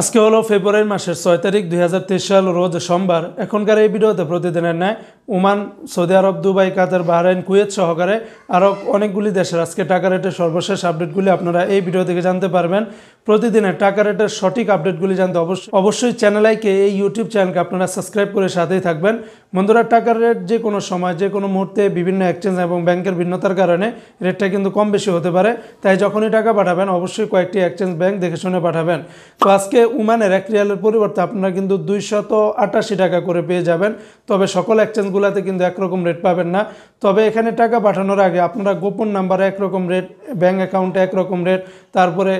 আজকে হলো ফেব্রুয়ারি মাসের ছয় তারিখ দুই সাল রোজ সোমবার এখনকার এই ভিডিওতে প্রতিদিনের ন্যায় Oman Saudi Arab Dubai Qatar Bahrain Kuwait সহকারে আরও অনেকগুলি দেশের আজকে টাকা রেটের সর্বশেষ আপডেটগুলি আপনারা এই ভিডিও থেকে জানতে পারবেন প্রতিদিনের টাকা রেটের সঠিক আপডেটগুলি জানতে অবশ্যই অবশ্যই চ্যানেল আইকে এই ইউটিউব চ্যানেলকে আপনারা সাবস্ক্রাইব করে সাথেই থাকবেন বন্ধুরা টাকার রেট যে কোনো সময় যে কোনো মুহূর্তে বিভিন্ন এক্সচেঞ্জ এবং ব্যাংকের ভিন্নতার কারণে রেটটা কিন্তু কম বেশি হতে পারে তাই যখনই টাকা পাঠাবেন অবশ্যই কয়েকটি এক্সচেঞ্জ ব্যাংক দেখে শুনে পাঠাবেন তো আজকে উমানের এক রিয়ালের পরিবর্তে আপনারা কিন্তু দুইশত আটাশি টাকা করে পেয়ে যাবেন তবে সকল এক্সচেঞ্জগুলোতে কিন্তু একরকম রেট পাবেন না তবে এখানে টাকা পাঠানোর আগে আপনারা গোপন নাম্বারে একরকম রেট ব্যাঙ্ক অ্যাকাউন্টে একরকম রেট তারপরে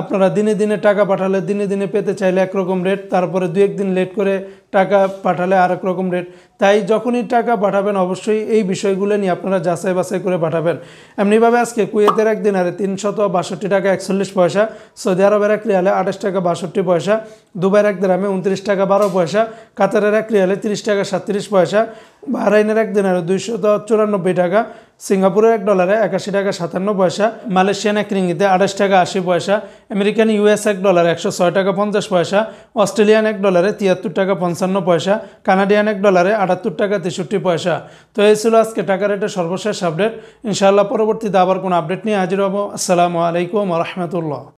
আপনারা দিনে দিনে টাকা পাঠালে দিনে দিনে পেতে চাইলে একরকম রেট তারপরে দু একদিন লেট করে টাকা পাঠালে আর রকম রেট তাই যখনই টাকা পাঠাবেন অবশ্যই এই বিষয়গুলো নিয়ে আপনারা যাচাই বাছাই করে পাঠাবেন এমনিভাবে আজকে কুয়েতের একদিন আরে তিনশত বাষট্টি টাকা একচল্লিশ পয়সা সৌদি আরবের এক রিয়ালে আঠাশ টাকা বাষট্টি পয়সা দুবাইয়ের এক দিনামে উনত্রিশ টাকা বারো পয়সা কাতারের এক রিয়ালে তিরিশ টাকা সাতত্রিশ পয়সা বাহরাইনের এক আরে দুইশত চুরানব্বই টাকা সিঙ্গাপুরের এক ডলারে একাশি টাকা সাতান্ন পয়সা মালয়েশিয়ান এক রিঙ্গিতে আঠাশ টাকা আশি পয়সা আমেরিকান ইউএস এক ডলারে একশো ছয় টাকা পঞ্চাশ পয়সা অস্ট্রেলিয়ান এক ডলারে তিয়াত্তর টাকা পঞ্চান্ন পয়সা কানাডিয়ান এক ডলারে আটাত্তর টাকা তেষট্টি পয়সা তো এই ছিল আজকে টাকা রেটের সর্বশেষ আপডেট ইনশাআল্লাহ পরবর্তীতে আবার কোনো আপডেট নিয়ে হাজির হবো আসসালামু আলাইকুম রহমতুল্লাহ